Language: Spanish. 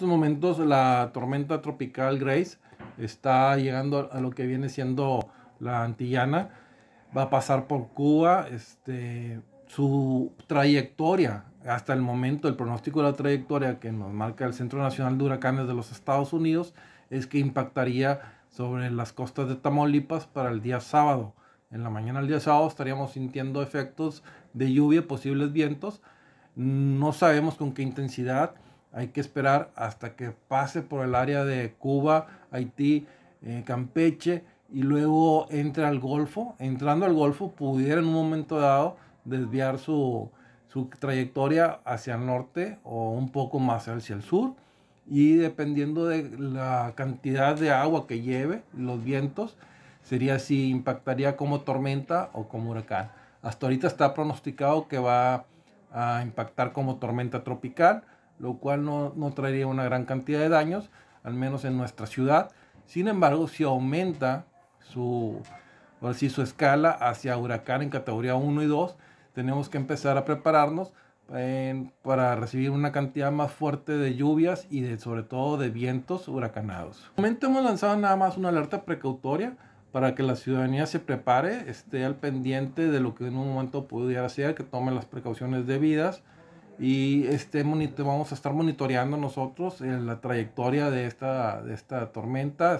estos momentos la tormenta tropical Grace está llegando a lo que viene siendo la Antillana. Va a pasar por Cuba. Este, su trayectoria, hasta el momento, el pronóstico de la trayectoria que nos marca el Centro Nacional de Huracanes de los Estados Unidos es que impactaría sobre las costas de Tamaulipas para el día sábado. En la mañana del día sábado estaríamos sintiendo efectos de lluvia, posibles vientos. No sabemos con qué intensidad hay que esperar hasta que pase por el área de Cuba, Haití, eh, Campeche y luego entre al Golfo. Entrando al Golfo pudiera en un momento dado desviar su, su trayectoria hacia el norte o un poco más hacia el sur. Y dependiendo de la cantidad de agua que lleve, los vientos, sería si impactaría como tormenta o como huracán. Hasta ahorita está pronosticado que va a impactar como tormenta tropical lo cual no, traería una gran cantidad de daños, al menos en nuestra ciudad. Sin embargo, si aumenta su, su escala hacia huracán en categoría 1 y 2, tenemos que empezar a prepararnos eh, para recibir una cantidad más fuerte de lluvias y de, sobre todo de vientos huracanados. De momento hemos lanzado nada más una alerta precautoria para que la ciudadanía se prepare, esté al pendiente de lo que en un momento pudiera ser, que tome las precauciones debidas y este vamos a estar monitoreando nosotros en eh, la trayectoria de esta, de esta tormenta.